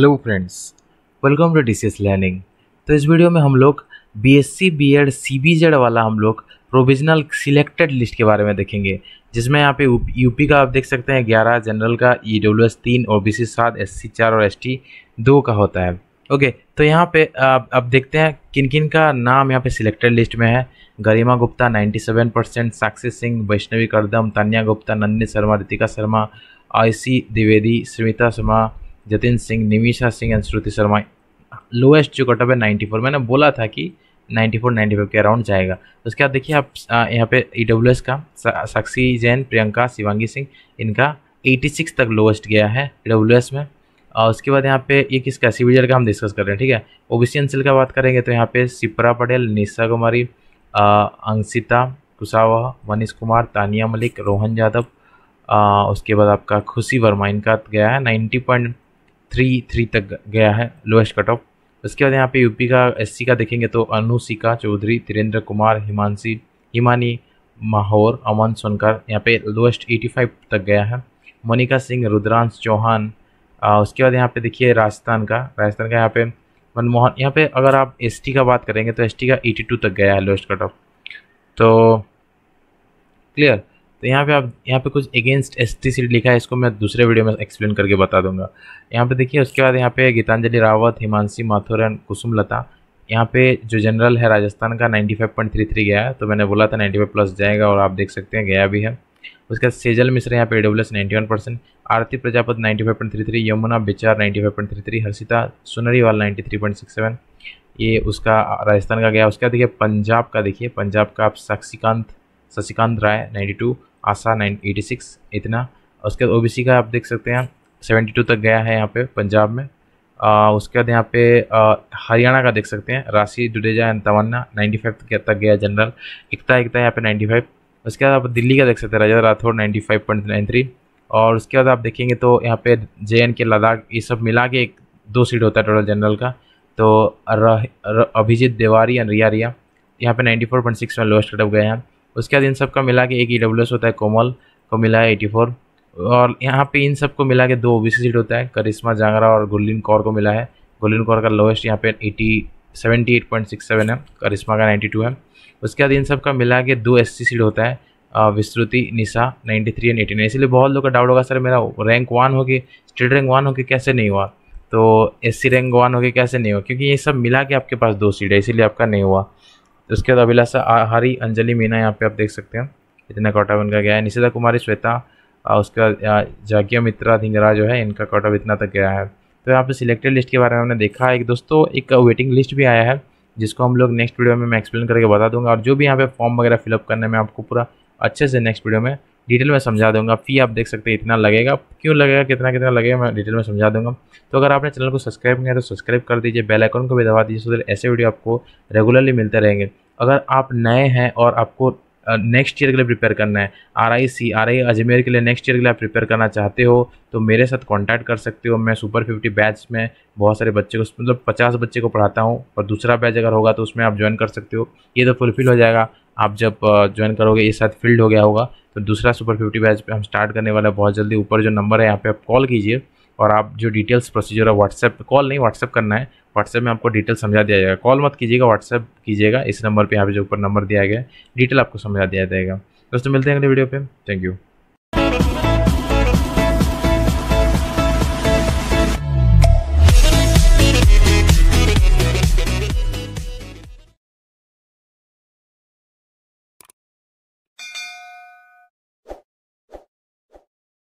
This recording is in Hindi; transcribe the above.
hello friends welcome to the learning तो इस वीडियो में हम लोग B S C B Ed C B Z वाला हम लोग प्रोविजनल सिलेक्टेड लिस्ट के बारे में देखेंगे जिसमें यहाँ पे यूपी का आप देख सकते हैं ग्यारह जनरल का ई डब्ल्यू एस तीन ओ बी सी सात एस सी चार और एस टी दो का होता है ओके तो यहाँ पे आप, आप देखते हैं किन किन का नाम यहाँ पे सिलेक्टेड लिस्ट में है Garima Gupta seven percent Sakshi Singh Vaishnavi Kardam Tanya Gupta Nandini Sharma Ritika Sharma Aayasi Dwivedi Smita Sharma Jatin Singh Nimisha Singh and Shruti Sharma lowest जो कटअप है फोर मैंने बोला था कि 94 95 के अराउंड जाएगा उसके बाद देखिए आप यहाँ पे ई e का साक्षी जैन प्रियंका शिवांगी सिंह इनका 86 तक लोएस्ट गया है ई e में और उसके बाद यहाँ पे ये किसका सी का हम डिस्कस कर रहे हैं ठीक है ओ बी एनसील का बात करेंगे तो यहाँ पे सिप्रा पटेल निशा कुमारी अंशिता कुशावा मनीष कुमार तानिया मलिक रोहन यादव उसके बाद आपका खुशी वर्मा इनका गया है नाइन्टी पॉइंट थ्री थ्री तक गया है लोएस्ट कट ऑफ उसके बाद यहाँ पे यूपी का एससी का देखेंगे तो अनुसिका चौधरी धीरेन्द्र कुमार हिमांशी हिमानी माहौर अमन सोनकर यहाँ पे लोएस्ट 85 तक गया है मोनिका सिंह रुद्रांश चौहान उसके बाद यहाँ पे देखिए राजस्थान का राजस्थान का यहाँ पे मनमोहन यहाँ पे अगर आप एसटी का बात करेंगे तो एसटी का 82 तक गया है लोएस्ट कट ऑफ तो क्लियर तो यहाँ पे आप यहाँ पे कुछ अगेंस्ट एस टी सीट लिखा है इसको मैं दूसरे वीडियो में एक्सप्लेन करके बता दूंगा यहाँ पे देखिए उसके बाद यहाँ पे गीतांजलि रावत हिमांशी माथुर एंड कुसुम लता यहाँ पे जो जनरल है राजस्थान का 95.33 गया है तो मैंने बोला था 95 प्लस जाएगा और आप देख सकते हैं गया भी है उसके बाद सेजल मिश्र यहाँ पे A W S ninety one percent Aarti Prajapat ninety five point three three Yamuna Bichar ninety five point three three Harshita Sunariwal ninety three point six seven ये उसका राजस्थान का गया उसके बाद देखिए पंजाब का देखिए पंजाब का आप Sakshikant Shashikant Rai ninety two Asha nine eighty six इतना उसके बाद ओ का आप देख सकते हैं सेवेंटी टू तक गया है यहाँ पे पंजाब में आ, उसके बाद यहाँ पे हरियाणा का देख सकते हैं Rashi Jadeja and Tamanna ninety five तक गया जनरल इकता एकता यहाँ पे नाइन्टी फाइव उसके बाद आप दिल्ली का देख सकते हैं Rajendra Rathore ninety five point nine three और उसके बाद आप देखेंगे तो यहाँ पे जे एंड के लद्दाख ये सब मिला के एक दो सीट होता है टोटल जनरल का तो अभिजीत देवारी एंड रिया रिया यहाँ पे नाइन्टी फोर पॉइंट सिक्स में लोएस्ट कटअप गए हैं उसके बाद इन सब का मिला के एक ई e होता है कोमल को मिला है एटी फोर और यहाँ पे इन सब को मिला के दो ओ सीट होता है करिश्मा जांगरा और गुलिन कौर को मिला है गुलिन कौर का लोएस्ट यहाँ पे eighty seventy eight point six seven है करिश्मा का नाइन्टी टू है उसके बाद इन सब का मिला के दो एस सीट होता है Vistriti Nisha ninety three and eighty nine इसलिए बहुत लोग का डाउट होगा सर मेरा रैंक वन हो गया स्टेट रैंक वन होगी कैसे नहीं हुआ तो एस रैंक वन हो गया कैसे नहीं हुआ क्योंकि ये सब मिला के आपके पास दो सीट है इसीलिए आपका नहीं हुआ उसके बाद अभिलाषा आहारी अंजलि मीना यहाँ पे आप देख सकते हैं इतना कोटा ऑफ इनका गया है निशिता कुमारी श्वेता उसके बाद जागिया मित्रा धिंगरा जो है इनका कोटा इतना तक गया है तो यहाँ पे सिलेक्टेड लिस्ट के बारे में हमने देखा है दोस्तों एक वेटिंग लिस्ट भी आया है जिसको हम लोग नेक्स्ट वीडियो में मैं एक्सप्लेन करके बता दूंगा और जो भी यहाँ पे फॉर्म वगैरह फिलअप करने में आपको पूरा अच्छे से नेक्स्ट वीडियो में डिटेल में समझा दूंगा फ़ी आप देख सकते हैं इतना लगेगा क्यों लगेगा कितना कितना लगेगा मैं डिटेल में समझा दूंगा तो अगर आपने चैनल को सब्सक्राइब किया तो सब्सक्राइब कर दीजिए बेल आइकन को भी दबा दीजिए सो ऐसे वीडियो आपको रेगुलरली मिलते रहेंगे अगर आप नए हैं और आपको नेक्स्ट ईयर के लिए प्रिपेयर करना है R I C R I Ajmer के लिए नेक्स्ट ईयर के लिए आप प्रिपेयर करना चाहते हो तो मेरे साथ कॉन्टैक्ट कर सकते हो मैं सुपर फिफ्टी बैच में बहुत सारे बच्चे को मतलब पचास बच्चे को पढ़ाता हूँ और दूसरा बैच अगर होगा तो उसमें आप ज्वाइन कर सकते हो ये तो फुलफिल हो जाएगा आप जब ज्वाइन करोगे ये साथ फील्ड हो गया होगा तो दूसरा सुपर फिफ्टी बैच पे हम स्टार्ट करने वाला बहुत जल्दी ऊपर जो नंबर है यहाँ पे आप कॉल कीजिए और आप जो डिटेल्स प्रोसीजर है व्हाट्सएप कॉल नहीं व्हाट्सएप करना है व्हाट्सएप में आपको डिटेल समझा दिया जाएगा कॉल मत कीजिएगा व्हाट्सएप कीजिएगा इस नंबर पर यहाँ पे जो ऊपर नंबर दिया गया डिटेल आपको समझा दिया जाएगा दोस्तों मिलते हैं अगले वीडियो पर थैंक यू